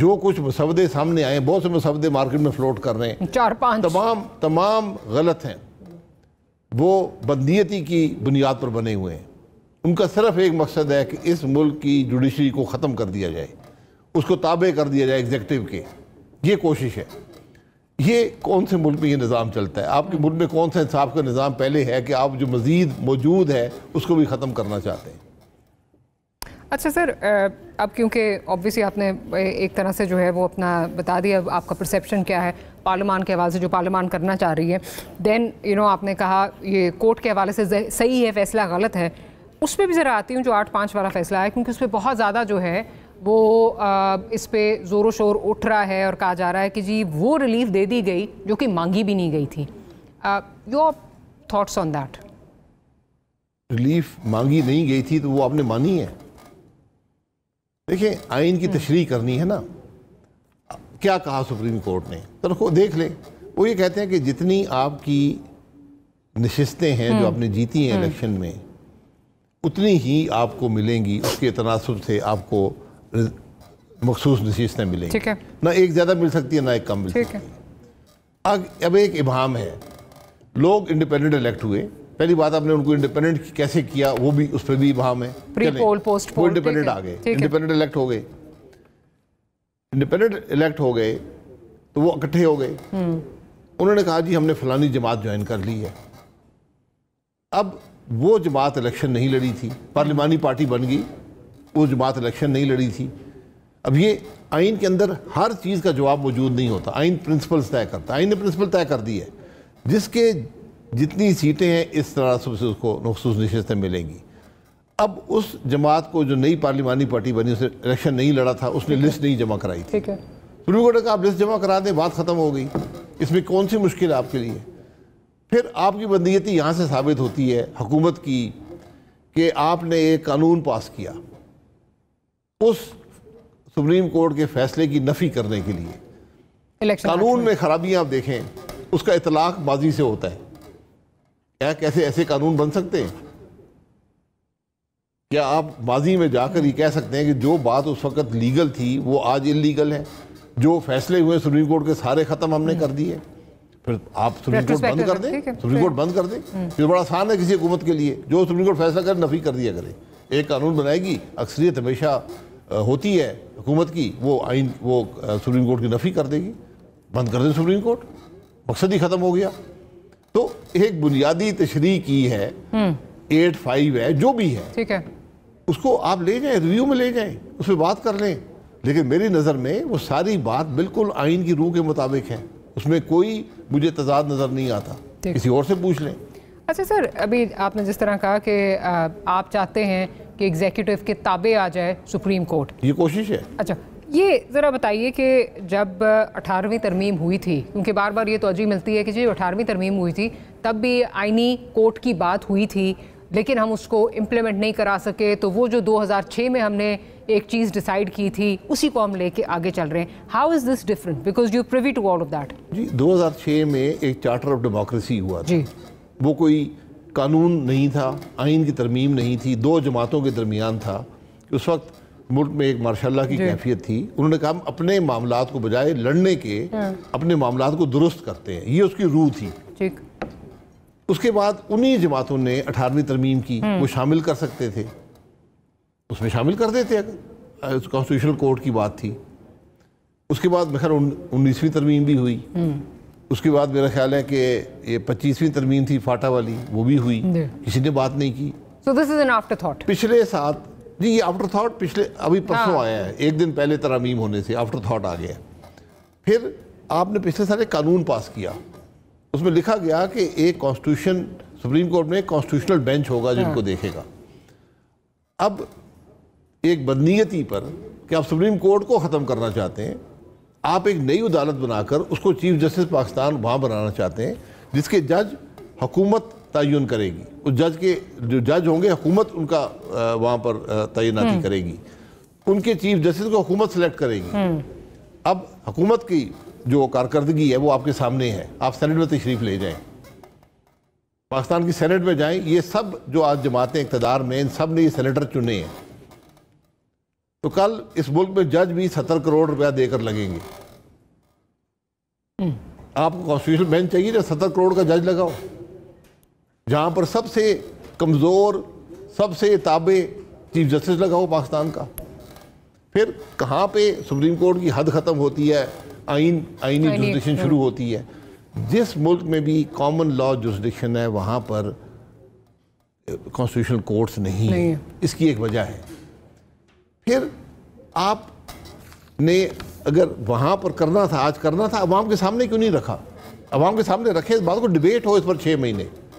जो कुछ मसवदे सामने आए बहुत से मसवदे मार्केट में फ्लोट कर रहे हैं चार पाँच तमाम तमाम गलत हैं वो बंदियती की बुनियाद पर बने हुए हैं उनका सिर्फ एक मकसद है कि इस मुल्क की जुडिशरी को ख़त्म कर दिया जाए उसको ताबे कर दिया जाए एग्जेक्टिव के ये कोशिश है ये कौन से मुल्क में ये निज़ाम चलता है आपके मुल्क में कौन सा इंसाफ का निज़ाम पहले है कि आप जो मज़ीद मौजूद है उसको भी ख़त्म करना चाहते हैं अच्छा सर अब क्योंकि ऑब्वियसली आपने एक तरह से जो है वो अपना बता दिया आपका परसेप्शन क्या है पार्लियामान के हवाले से जो पार्लियामान करना चाह रही है दैन यू नो आपने कहा ये कोर्ट के हवाले से सही है फैसला गलत है उस पर भी ज़रा आती हूँ जो आठ पाँच वाला फैसला है क्योंकि उस पर बहुत ज़्यादा जो है वो आ, इस पर ज़ोरों शोर उठ रहा है और कहा जा रहा है कि जी वो रिलीफ दे दी गई जो कि मांगी भी नहीं गई थी your thoughts on that relief मांगी नहीं गई थी तो वो आपने मानी है देखिए आइन की हम्म। तशरी करनी है ना क्या कहा सुप्रीम कोर्ट ने तो को देख ले वो ये कहते हैं कि जितनी आपकी नशस्तें हैं जो हम्म। आपने जीती हैं हम्म। इलेक्शन में उतनी ही आपको मिलेंगी उसके तनासब से आपको मखसूस नशस्तें मिलेंगी ठीक है ना एक ज़्यादा मिल सकती है ना एक कम मिल सकती है अब अब एक इबाम है लोग इंडिपेंडेंट इलेक्ट हुए पहली बात आपने उनको इंडिपेंडेंट कैसे किया वो भी उस पर भी वहां में इंडिपेंडेंट आ गए इंडिपेंडेंट इलेक्ट हो गए इंडिपेंडेंट इलेक्ट हो गए तो वो इकट्ठे हो गए हम्म। उन्होंने कहा जी हमने फलानी जमात ज्वाइन कर ली है अब वो जमात इलेक्शन नहीं लड़ी थी पार्लिमानी पार्टी बन गई वो जमात इलेक्शन नहीं लड़ी थी अब ये आइन के अंदर हर चीज़ का जवाब मौजूद नहीं होता आइन प्रिंसिपल्स तय करता आइन ने प्रिंसिपल तय कर दी है जिसके जितनी सीटें हैं इस तरह से उसको मखसूस नशस्तें मिलेंगी अब उस जमात को जो नई पार्लिमानी पार्टी बनी उसने इलेक्शन नहीं लड़ा था उसने लिस्ट नहीं जमा कराई थी सुप्रीम कोर्ट ने कहा आप लिस्ट जमा करा दें बात ख़त्म हो गई इसमें कौन सी मुश्किल आपके लिए फिर आपकी बंदीयती यहाँ से साबित होती है हुकूमत की कि आपने एक कानून पास किया उस सुप्रीम कोर्ट के फैसले की नफ़ी करने के लिए कानून में खराबियाँ आप देखें उसका इतलाक माजी से होता है क्या कैसे ऐसे कानून बन सकते हैं क्या आप माजी में जाकर ये कह सकते हैं कि जो बात उस वक्त लीगल थी वो आज इलीगल है जो फैसले हुए सुप्रीम कोर्ट के सारे ख़त्म हमने कर दिए फिर आप सुप्रीम कोर्ट बंद कर दें सुप्रीम कोर्ट बंद कर दें हम्म। फिर बड़ा आसान है किसी हुकूमत के लिए जो सुप्रीम कोर्ट फैसला करे नफी कर दिया करे एक कानून बनाएगी अक्सरियत हमेशा होती है हुकूमत की वो आइन वो सुप्रीम कोर्ट की नफी कर देगी बंद कर दें सुप्रीम कोर्ट मकसद ही ख़त्म हो गया तो एक बुनियादी तशरी की है एट हम्म। फाइव है जो भी है ठीक है उसको आप ले जाएं रिव्यू में ले जाएं उस पर बात कर लें लेकिन मेरी नज़र में वो सारी बात बिल्कुल आइन की रूह के मुताबिक है उसमें कोई मुझे तजाद नज़र नहीं आता किसी और से पूछ लें अच्छा सर अभी आपने जिस तरह कहा कि आप चाहते हैं कि एग्जीक्यूटिव के ताबे आ जाए सुप्रीम कोर्ट ये कोशिश है अच्छा ये ज़रा बताइए कि जब अठारहवीं तरमीम हुई थी क्योंकि बार बार ये तोजी मिलती है कि जी अठारहवीं तरमीम हुई थी तब भी आइनी कोर्ट की बात हुई थी लेकिन हम उसको इम्प्लीमेंट नहीं करा सके तो वो जो 2006 में हमने एक चीज़ डिसाइड की थी उसी को हम लेके आगे चल रहे हैं how is this different because you privy to all of that जी दो में एक चार्टर ऑफ डेमोक्रेसी हुआ था जी वो कोई कानून नहीं था आइन की तरमीम नहीं थी दो जमातों के दरमियान था उस वक्त मुल्क में एक मार्शाला की कैफियत थी उन्होंने कहा अपने मामला को बजाय लड़ने के हाँ। अपने मामला को दुरुस्त करते हैं ये उसकी रूह थी ठीक उसके बाद उन्हीं जमातों ने अठारहवीं तरमीम की हाँ। वो शामिल कर सकते थे उसमें शामिल कर देते अगर कॉन्स्टिट्यूशनल कोर्ट की बात थी उसके बाद खैर ख्याल उन्नीसवीं तरमीम भी हुई हाँ। उसके बाद मेरा ख्याल है कि ये पच्चीसवीं तरमीम थी फाटा वाली वो भी हुई किसी ने बात नहीं की so पिछले साथ जी ये आफ्टर थाट पिछले अभी परसों हाँ। आया है एक दिन पहले तरामीम होने से आफ्टर थाट आ गया फिर आपने पिछले साल एक कानून पास किया उसमें लिखा गया कि एक कॉन्स्टिट्यूशन सुप्रीम कोर्ट में एक कॉन्स्टिट्यूशनल बेंच होगा जिनको हाँ। देखेगा अब एक बदनीयती पर कि आप सुप्रीम कोर्ट को ख़त्म करना चाहते हैं आप एक नई अदालत बनाकर उसको चीफ जस्टिस पाकिस्तान वहाँ बनाना चाहते हैं जिसके जज हुकूमत तयन करेगी उस जज के जो जज होंगे हुकूमत उनका वहाँ पर तैनाती हम्म। करेगी उनके चीफ जस्टिस को हुकूमत सेलेक्ट करेगी हम्म। अब हुकूमत की जो कारकर्दगी है वो आपके सामने है आप सेनेट में तशरीफ ले जाएं पाकिस्तान की सेनेट में जाएं ये सब जो आज जमातें इकतदार में इन सब ने ये सेनेटर चुने हैं तो कल इस मुल्क में जज भी सत्तर करोड़ रुपया देकर लगेंगे हम्म। आपको कॉन्स्टिट्यूशन बेंच चाहिए ना सत्तर करोड़ का जज लगाओ जहाँ पर सबसे कमज़ोर सबसे ताबे चीफ जस्टिस लगा हो पाकिस्तान का फिर कहाँ पे सुप्रीम कोर्ट की हद ख़त्म होती है आइन आइनी जुडिशन शुरू होती है जिस मुल्क में भी कॉमन लॉ जुडिशन है वहाँ पर कॉन्स्टिट्यूशनल कोर्ट्स नहीं, नहीं इसकी एक वजह है फिर आप ने अगर वहाँ पर करना था आज करना था अवाम के सामने क्यों नहीं रखा अवाम के सामने रखे इस बात को डिबेट हो इस पर छः महीने